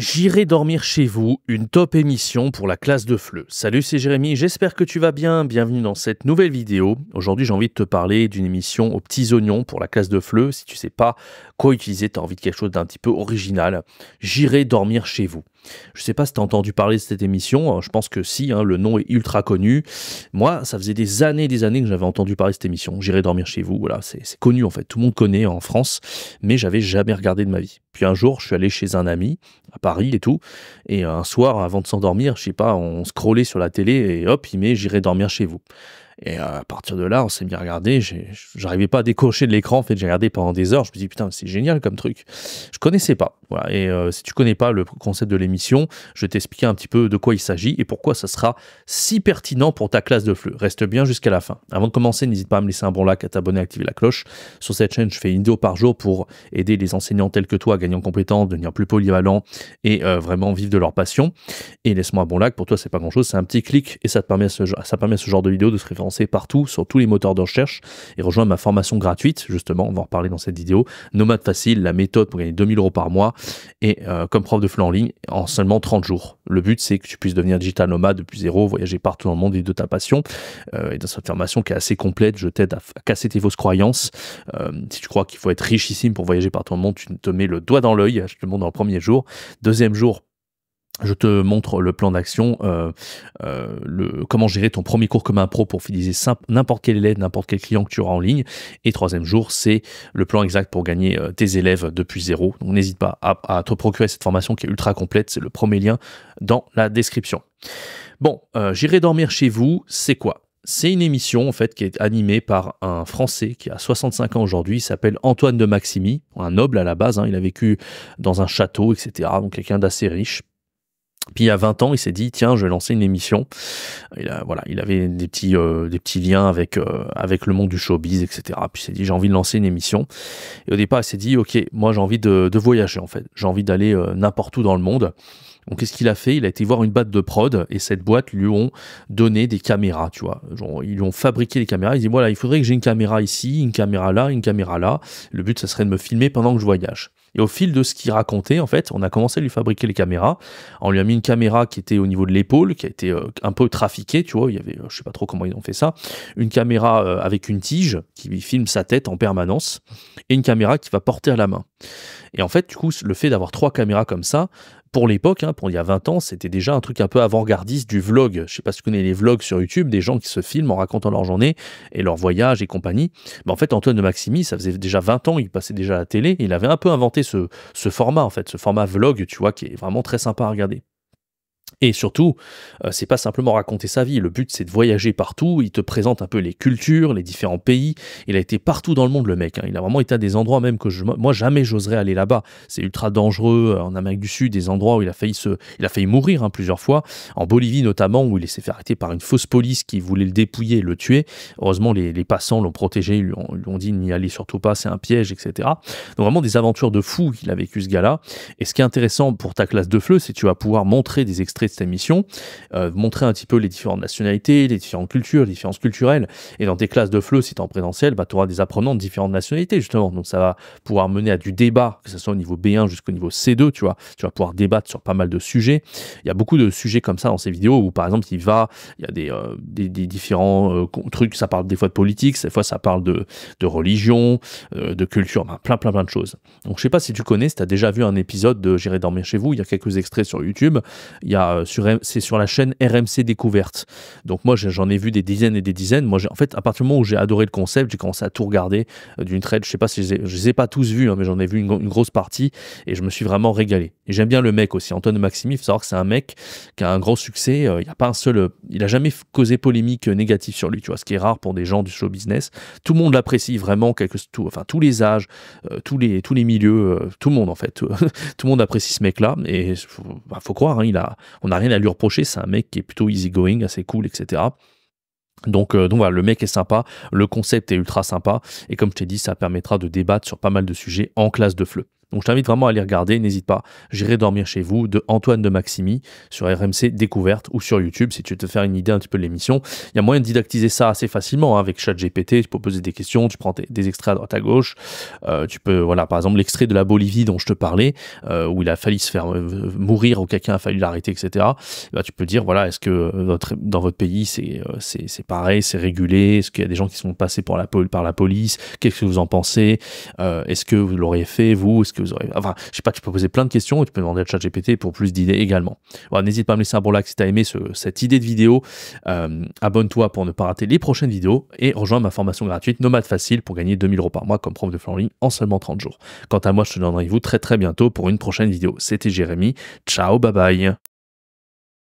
J'irai dormir chez vous, une top émission pour la classe de Fleu. Salut, c'est Jérémy, j'espère que tu vas bien. Bienvenue dans cette nouvelle vidéo. Aujourd'hui, j'ai envie de te parler d'une émission aux petits oignons pour la classe de Fleu. Si tu sais pas quoi utiliser, tu as envie de quelque chose d'un petit peu original. J'irai dormir chez vous. Je sais pas si tu as entendu parler de cette émission, hein. je pense que si, hein, le nom est ultra connu. Moi, ça faisait des années et des années que j'avais entendu parler de cette émission, J'irai dormir chez vous, voilà, c'est connu en fait, tout le monde connaît en France, mais j'avais jamais regardé de ma vie. Puis un jour, je suis allé chez un ami, à Paris et tout. Et un soir, avant de s'endormir, je sais pas, on scrollait sur la télé et hop, il met J'irai dormir chez vous. Et euh, à partir de là, on s'est bien regardé, J'arrivais pas à décocher de l'écran. En fait, j'ai regardé pendant des heures. Je me dis putain, c'est génial comme truc. Je connaissais pas. Voilà. Et euh, si tu connais pas le concept de l'émission, je vais t'expliquer un petit peu de quoi il s'agit et pourquoi ça sera si pertinent pour ta classe de FLE. Reste bien jusqu'à la fin. Avant de commencer, n'hésite pas à me laisser un bon like, à t'abonner, à activer la cloche. Sur cette chaîne, je fais une vidéo par jour pour aider les enseignants tels que toi à gagner en compétences, devenir plus polyvalent, et euh, vraiment vivre de leur passion. Et Laisse-moi un bon like, pour toi, c'est pas grand chose, c'est un petit clic et ça te permet ça permet à ce genre de vidéo de se référencer partout sur tous les moteurs de recherche et rejoindre ma formation gratuite, justement, on va en reparler dans cette vidéo. Nomade facile, la méthode pour gagner 2000 euros par mois et euh, comme prof de flanc en ligne en seulement 30 jours. Le but, c'est que tu puisses devenir digital nomade depuis zéro, voyager partout dans le monde, et de ta passion. Euh, et dans cette formation qui est assez complète, je t'aide à, casser tes fausses croyances. si tu crois qu'il faut être richissime pour voyager partout dans le monde, tu te mets le doigt dans l'œil, je le dans le premier jour. Deuxième jour, je te montre le plan d'action, euh, euh, comment gérer ton premier cours comme un pro pour fidéliser n'importe quel élève, n'importe quel client que tu auras en ligne. Et troisième jour, c'est le plan exact pour gagner euh, tes élèves depuis zéro. Donc n'hésite pas à, à, te procurer cette formation qui est ultra complète. C'est le premier lien dans la description. Bon, j'irai dormir chez vous, c'est quoi c'est une émission en fait qui est animée par un Français qui a 65 ans aujourd'hui, il s'appelle Antoine de Maximi, un noble à la base, hein. il a vécu dans un château, etc. Donc quelqu'un d'assez riche, puis il y a 20 ans, il s'est dit tiens, je vais lancer une émission. Il voilà, il avait des petits, euh, des petits liens avec, euh, avec le monde du showbiz, etc. Puis il s'est dit j'ai envie de lancer une émission. Et au départ, il s'est dit ok, moi j'ai envie de, voyager en fait. J'ai envie d'aller euh, n'importe où dans le monde. Donc, qu'est-ce qu'il a fait Il a été voir une boîte de prod et cette boîte lui ont donné des caméras, tu vois. ils lui ont fabriqué les caméras. Il dit voilà, il faudrait que j'ai une caméra ici, une caméra là, une caméra là. Le but, ça serait de me filmer pendant que je voyage. Et au fil de ce qu'il racontait, en fait, on a commencé à lui fabriquer les caméras. On lui a mis une caméra qui était au niveau de l'épaule, qui a été euh, un peu trafiquée, tu vois. Il y avait, euh, je sais pas trop comment ils ont fait ça. Une caméra euh, avec une tige qui filme sa tête en permanence et une caméra qui va porter à la main. Et en fait, du coup, le fait d'avoir trois caméras comme ça pour l'époque, hein, pour il y a 20 ans, c'était déjà un truc un peu avant-gardiste du vlog. Je sais pas si tu connais les vlogs sur YouTube, des gens qui se filment en racontant leur journée et leur voyage et compagnie. Mais en fait, Antoine de Maximi, ça faisait déjà 20 ans, il passait déjà à la télé, il avait un peu inventé ce, ce format, en fait, ce format vlog, tu vois, qui est vraiment très sympa à regarder. Et surtout, euh, c'est pas simplement raconter sa vie. Le but, c'est de voyager partout. Il te présente un peu les cultures, les différents pays. Il a été partout dans le monde, le mec. Hein. Il a vraiment été à des endroits même que moi jamais j'oserais aller là-bas. C'est ultra dangereux euh, en Amérique du Sud, des endroits où il a failli se, il a failli mourir hein, plusieurs fois. En Bolivie notamment, où il s'est fait arrêter par une fausse police qui voulait le dépouiller et le tuer. Heureusement, les, passants l'ont protégé, ils lui ont, lui ont dit n'y allez surtout pas, c'est un piège, etc. Donc vraiment des aventures de fou qu'il a vécu ce gars-là. Et ce qui est intéressant pour ta classe de fleu, c'est que tu vas pouvoir montrer des extraits de cette émission, euh, montrer un petit peu les différentes nationalités, les différentes cultures, les différences culturelles. Et dans tes classes de FLE, si tu es en présentiel, bah, tu auras des apprenants de différentes nationalités, justement. Donc ça va pouvoir mener à du débat, que ce soit au niveau B1 jusqu'au niveau C2, tu vois. Tu vas pouvoir débattre sur pas mal de sujets. Il y a beaucoup de sujets comme ça dans ces vidéos où, par exemple, il va, il y a des, euh, des, différents euh, trucs, ça parle des fois de politique, des fois ça parle de, de religion, de culture, plein, plein, plein de choses. Donc je sais pas si tu connais, si tu as déjà vu un épisode de J'irai dormir chez vous, il y a quelques extraits sur YouTube. Il y a euh, c'est sur la chaîne RMC Découverte. Donc moi, j'en ai vu des dizaines et des dizaines. Moi, en fait, à partir du moment où j'ai adoré le concept, j'ai commencé à tout regarder euh, d'une traite. Je sais pas si je les ai, pas tous vus, hein, mais j'en ai vu une, grosse partie et je me suis vraiment régalé. Et j'aime bien le mec aussi, Antoine Maximi. Il faut savoir que c'est un mec qui a un grand succès. Euh, il a pas un seul, il a jamais causé polémique négative sur lui, tu vois, ce qui est rare pour des gens du show business. Tout le monde l'apprécie vraiment, quelque, tout, enfin tous les âges, tous les tous les milieux, tout le monde en fait, tout le monde apprécie ce mec-là. Et faut bah, croire, hein, il a, on n'a rien à lui reprocher. C'est un mec qui est plutôt easygoing, assez cool, etc. Donc, euh, donc, voilà, le mec est sympa, le concept est ultra sympa, et comme je t'ai dit, ça permettra de débattre sur pas mal de sujets en classe de fleuve. Donc je t'invite vraiment à aller regarder, n'hésite pas. J'irai dormir chez vous de Antoine de Maximi sur RMC Découverte ou sur YouTube si tu veux te faire une idée un petit peu de l'émission. Il y a moyen de didactiser ça assez facilement hein, avec ChatGPT. Tu peux poser des questions, tu prends des extraits à droite à gauche. Euh, tu peux, voilà, par exemple, l'extrait de la Bolivie dont je te parlais, euh, où il a fallu se faire euh, mourir ou quelqu'un a fallu l'arrêter, etc. Bah, tu peux dire, voilà, est-ce que votre, dans votre pays c'est c'est pareil, c'est régulé Est-ce qu'il y a des gens qui sont passés la, par la police Qu'est-ce que vous en pensez Est-ce que vous l'auriez fait, vous je sais pas, tu peux poser plein de questions et tu peux demander à GPT pour plus d'idées également. N'hésite pas à me laisser un bon like si tu as aimé cette idée de vidéo. Euh, abonne-toi pour ne pas rater les prochaines vidéos et rejoins ma formation gratuite Nomade Facile pour gagner 2000 euros par mois comme prof de flanc en ligne en seulement 30 jours. Quant à moi, je te donne rendez-vous très très bientôt pour une prochaine vidéo. C'était Jérémy. Ciao, bye bye.